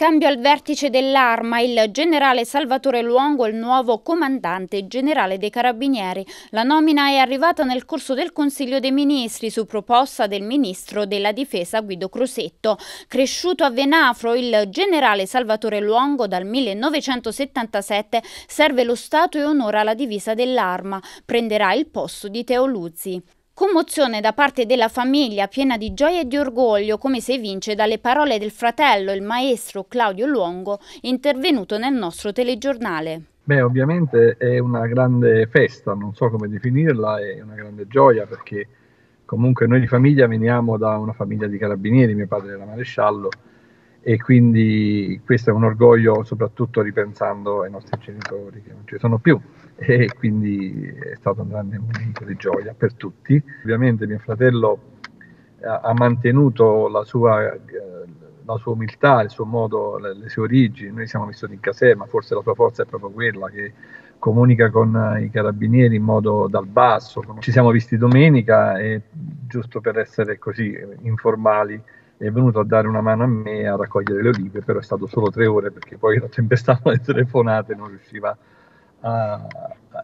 Cambio al vertice dell'arma, il generale Salvatore Luongo il nuovo comandante generale dei Carabinieri. La nomina è arrivata nel corso del Consiglio dei Ministri su proposta del Ministro della Difesa Guido Crosetto. Cresciuto a Venafro, il generale Salvatore Luongo dal 1977 serve lo Stato e onora la divisa dell'arma. Prenderà il posto di Teo Luzzi. Commozione da parte della famiglia piena di gioia e di orgoglio come si evince dalle parole del fratello, il maestro Claudio Luongo, intervenuto nel nostro telegiornale. Beh, ovviamente è una grande festa, non so come definirla, è una grande gioia perché comunque noi di famiglia veniamo da una famiglia di carabinieri, mio padre era maresciallo, e quindi questo è un orgoglio soprattutto ripensando ai nostri genitori che non ci sono più e quindi è stato un grande momento di gioia per tutti. Ovviamente mio fratello ha mantenuto la sua, eh, la sua umiltà, il suo modo, le, le sue origini, noi siamo vissuti in caserma, forse la sua forza è proprio quella che comunica con i carabinieri in modo dal basso. Ci siamo visti domenica e giusto per essere così informali è venuto a dare una mano a me a raccogliere le olive, però è stato solo tre ore perché poi la tempestava le telefonate e non riusciva a, a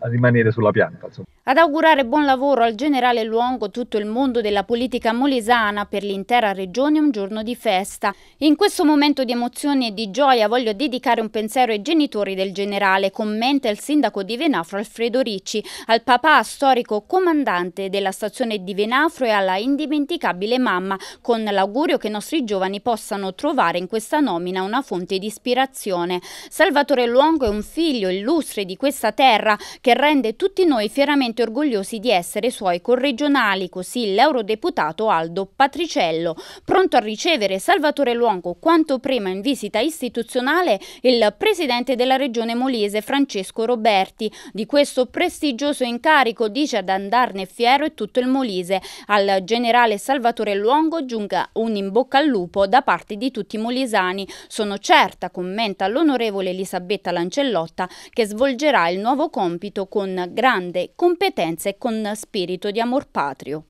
rimanere sulla pianta. Insomma. Ad augurare buon lavoro al generale Luongo tutto il mondo della politica molesana per l'intera regione un giorno di festa. In questo momento di emozione e di gioia voglio dedicare un pensiero ai genitori del generale, commenta il sindaco di Venafro Alfredo Ricci, al papà storico comandante della stazione di Venafro e alla indimenticabile mamma, con l'augurio che i nostri giovani possano trovare in questa nomina una fonte di ispirazione. Salvatore Luongo è un figlio illustre di questa terra che rende tutti noi fieramente veramente orgogliosi di essere suoi corregionali, così l'eurodeputato Aldo Patriciello. Pronto a ricevere Salvatore Luongo quanto prima in visita istituzionale il presidente della regione Molise Francesco Roberti. Di questo prestigioso incarico dice ad andarne fiero e tutto il Molise. Al generale Salvatore Luongo giunga un in bocca al lupo da parte di tutti i molisani. Sono certa, commenta l'onorevole Elisabetta Lancellotta, che svolgerà il nuovo compito con grande competenza competenze e con spirito di amor patrio.